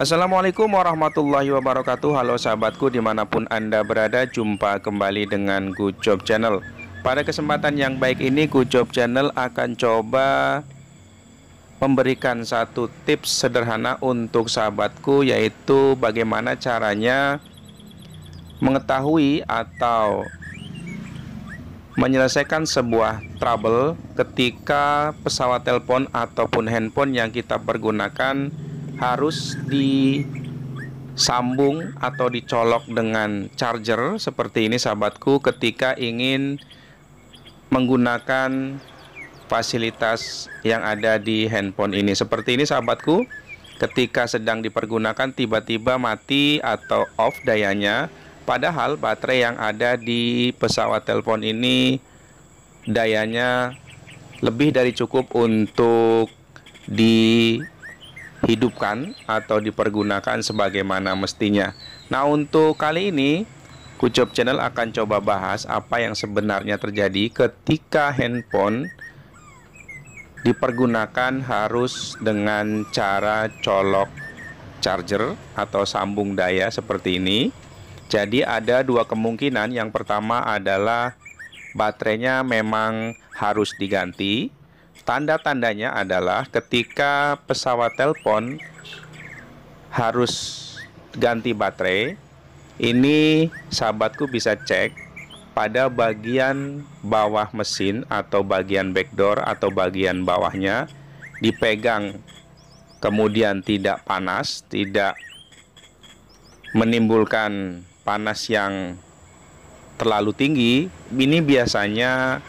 Assalamualaikum warahmatullahi wabarakatuh Halo sahabatku dimanapun anda berada Jumpa kembali dengan Good Job Channel Pada kesempatan yang baik ini Good Job Channel akan coba Memberikan satu tips sederhana untuk sahabatku Yaitu bagaimana caranya Mengetahui atau menyelesaikan sebuah trouble ketika pesawat telepon ataupun handphone yang kita pergunakan harus disambung atau dicolok dengan charger seperti ini sahabatku ketika ingin menggunakan fasilitas yang ada di handphone ini seperti ini sahabatku ketika sedang dipergunakan tiba-tiba mati atau off dayanya padahal baterai yang ada di pesawat telepon ini dayanya lebih dari cukup untuk di hidupkan atau dipergunakan sebagaimana mestinya. Nah, untuk kali ini Kucop Channel akan coba bahas apa yang sebenarnya terjadi ketika handphone dipergunakan harus dengan cara colok charger atau sambung daya seperti ini. Jadi ada dua kemungkinan. Yang pertama adalah baterainya memang harus diganti Tanda-tandanya adalah ketika pesawat telepon harus ganti baterai, ini sahabatku bisa cek pada bagian bawah mesin atau bagian backdoor atau bagian bawahnya dipegang kemudian tidak panas, tidak menimbulkan panas yang terlalu tinggi, ini biasanya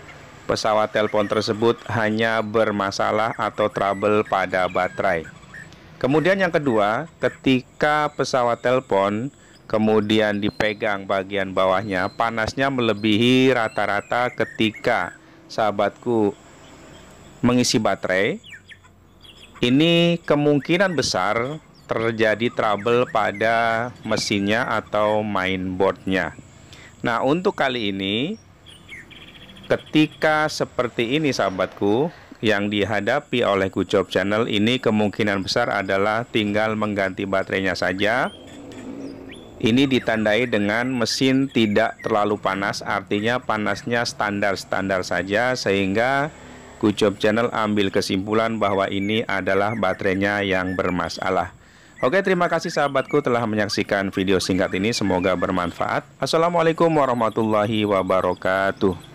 pesawat telepon tersebut hanya bermasalah atau trouble pada baterai. Kemudian yang kedua, ketika pesawat telepon kemudian dipegang bagian bawahnya, panasnya melebihi rata-rata ketika sahabatku mengisi baterai. Ini kemungkinan besar terjadi trouble pada mesinnya atau mainboardnya. Nah, untuk kali ini ketika seperti ini sahabatku yang dihadapi oleh Kujob channel ini kemungkinan besar adalah tinggal mengganti baterainya saja ini ditandai dengan mesin tidak terlalu panas artinya panasnya standar-standar saja sehingga Kujob channel ambil kesimpulan bahwa ini adalah baterainya yang bermasalah Oke, terima kasih sahabatku telah menyaksikan video singkat ini. Semoga bermanfaat. Assalamualaikum warahmatullahi wabarakatuh.